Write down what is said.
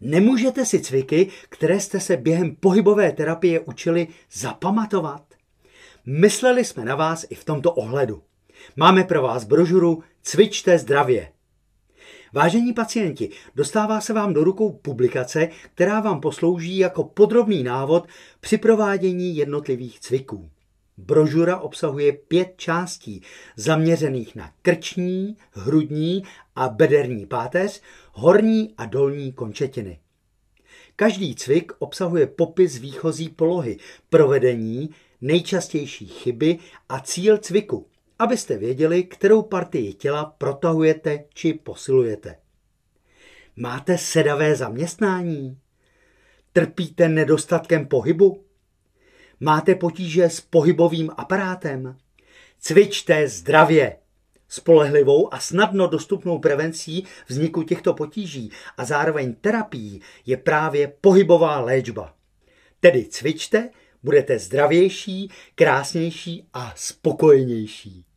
Nemůžete si cviky, které jste se během pohybové terapie učili, zapamatovat? Mysleli jsme na vás i v tomto ohledu. Máme pro vás brožuru Cvičte zdravě. Vážení pacienti, dostává se vám do rukou publikace, která vám poslouží jako podrobný návod při provádění jednotlivých cviků. Brožura obsahuje pět částí zaměřených na krční, hrudní a bederní páteř, horní a dolní končetiny. Každý cvik obsahuje popis výchozí polohy, provedení, nejčastější chyby a cíl cviku, abyste věděli, kterou partii těla protahujete či posilujete. Máte sedavé zaměstnání? Trpíte nedostatkem pohybu? Máte potíže s pohybovým aparátem? Cvičte zdravě! Spolehlivou a snadno dostupnou prevencí vzniku těchto potíží a zároveň terapií je právě pohybová léčba. Tedy cvičte, budete zdravější, krásnější a spokojenější.